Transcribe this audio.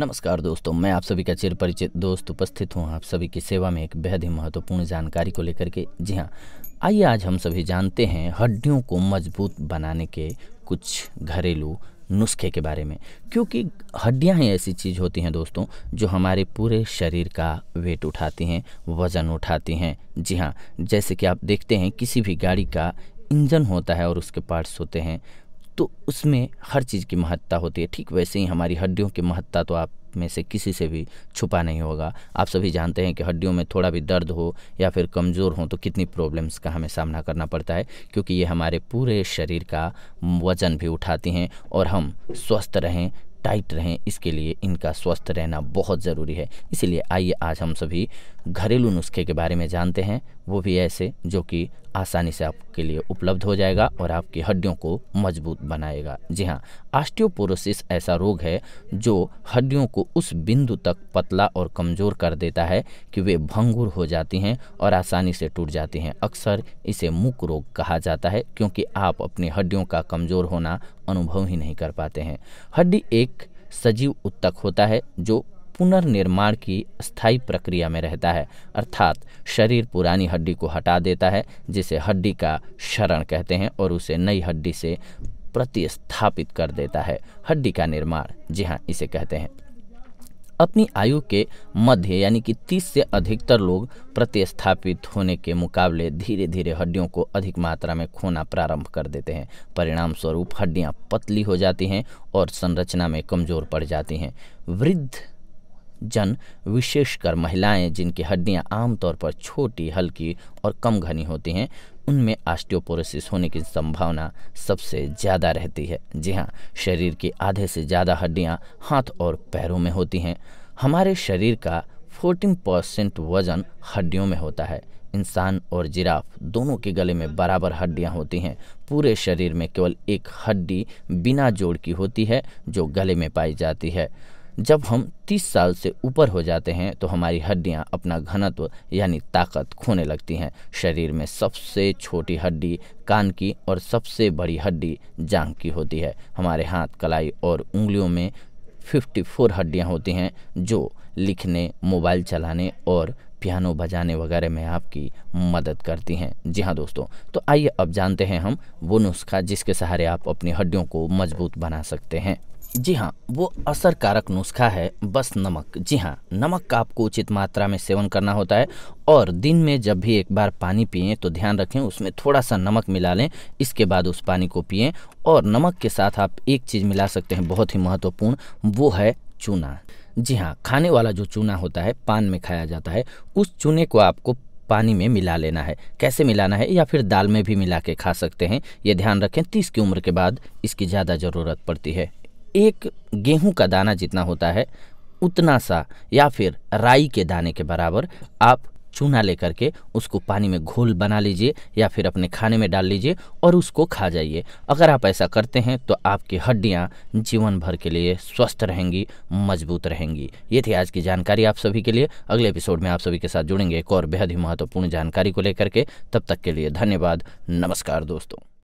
नमस्कार दोस्तों मैं आप सभी का चिर परिचित दोस्त उपस्थित हूँ आप सभी की सेवा में एक बेहद ही महत्वपूर्ण जानकारी को लेकर के जी हाँ आइए आज हम सभी जानते हैं हड्डियों को मजबूत बनाने के कुछ घरेलू नुस्खे के बारे में क्योंकि हड्डियाँ ही ऐसी चीज़ होती हैं दोस्तों जो हमारे पूरे शरीर का वेट उठाती हैं वज़न उठाती हैं जी हाँ जैसे कि आप देखते हैं किसी भी गाड़ी का इंजन होता है और उसके पार्ट्स होते हैं तो उसमें हर चीज़ की महत्ता होती है ठीक वैसे ही हमारी हड्डियों की महत्ता तो आप में से किसी से भी छुपा नहीं होगा आप सभी जानते हैं कि हड्डियों में थोड़ा भी दर्द हो या फिर कमज़ोर हो तो कितनी प्रॉब्लम्स का हमें सामना करना पड़ता है क्योंकि ये हमारे पूरे शरीर का वज़न भी उठाती हैं और हम स्वस्थ रहें टाइट रहें इसके लिए इनका स्वस्थ रहना बहुत ज़रूरी है इसीलिए आइए आज हम सभी घरेलू नुस्खे के बारे में जानते हैं वो भी ऐसे जो कि आसानी से आप आपके लिए उपलब्ध हो जाएगा और आपकी हड्डियों को मजबूत बनाएगा जी हाँ आस्टियोपोरोसिस ऐसा रोग है जो हड्डियों को उस बिंदु तक पतला और कमज़ोर कर देता है कि वे भंगुर हो जाती हैं और आसानी से टूट जाती हैं अक्सर इसे मुक रोग कहा जाता है क्योंकि आप अपनी हड्डियों का कमज़ोर होना अनुभव ही नहीं कर पाते हैं हड्डी एक सजीव उत्तक होता है जो पुनर्निर्माण की स्थायी प्रक्रिया में रहता है अर्थात शरीर पुरानी हड्डी को हटा देता है जिसे हड्डी का शरण कहते हैं और उसे नई हड्डी से प्रतिस्थापित कर देता है हड्डी का निर्माण जी हाँ इसे कहते हैं अपनी आयु के मध्य यानी कि 30 से अधिकतर लोग प्रतिस्थापित होने के मुकाबले धीरे धीरे हड्डियों को अधिक मात्रा में खोना प्रारंभ कर देते हैं परिणाम स्वरूप हड्डियां पतली हो जाती हैं और संरचना में कमज़ोर पड़ जाती हैं वृद्ध जन विशेषकर महिलाएं जिनकी हड्डियां आमतौर पर छोटी हल्की और कम घनी होती हैं उनमें आस्टियोपोरोसिस होने की संभावना सबसे ज़्यादा रहती है जी हाँ शरीर की आधे से ज़्यादा हड्डियाँ हाथ और पैरों में होती हैं हमारे शरीर का 14 परसेंट वजन हड्डियों में होता है इंसान और जिराफ दोनों के गले में बराबर हड्डियां होती हैं पूरे शरीर में केवल एक हड्डी बिना जोड़ की होती है जो गले में पाई जाती है जब हम 30 साल से ऊपर हो जाते हैं तो हमारी हड्डियां अपना घनत्व यानी ताकत खोने लगती हैं शरीर में सबसे छोटी हड्डी कान की और सबसे बड़ी हड्डी जांघ की होती है हमारे हाथ कलाई और उंगलियों में 54 हड्डियां होती हैं जो लिखने मोबाइल चलाने और पियानो बजाने वगैरह में आपकी मदद करती हैं जी हाँ दोस्तों तो आइए अब जानते हैं हम वो नुस्खा जिसके सहारे आप अपनी हड्डियों को मजबूत बना सकते हैं जी हाँ वो असर कारक नुस्खा है बस नमक जी हाँ नमक का आपको उचित मात्रा में सेवन करना होता है और दिन में जब भी एक बार पानी पिए तो ध्यान रखें उसमें थोड़ा सा नमक मिला लें इसके बाद उस पानी को पिए और नमक के साथ आप एक चीज़ मिला सकते हैं बहुत ही महत्वपूर्ण वो है चूना जी हाँ खाने वाला जो चूना होता है पान में खाया जाता है उस चूने को आपको पानी में मिला लेना है कैसे मिलाना है या फिर दाल में भी मिला के खा सकते हैं ये ध्यान रखें तीस की उम्र के बाद इसकी ज़्यादा ज़रूरत पड़ती है एक गेहूं का दाना जितना होता है उतना सा या फिर राई के दाने के बराबर आप चूना लेकर के उसको पानी में घोल बना लीजिए या फिर अपने खाने में डाल लीजिए और उसको खा जाइए अगर आप ऐसा करते हैं तो आपकी हड्डियाँ जीवन भर के लिए स्वस्थ रहेंगी मजबूत रहेंगी ये थी आज की जानकारी आप सभी के लिए अगले एपिसोड में आप सभी के साथ जुड़ेंगे एक और बेहद ही महत्वपूर्ण जानकारी को लेकर के तब तक के लिए धन्यवाद नमस्कार दोस्तों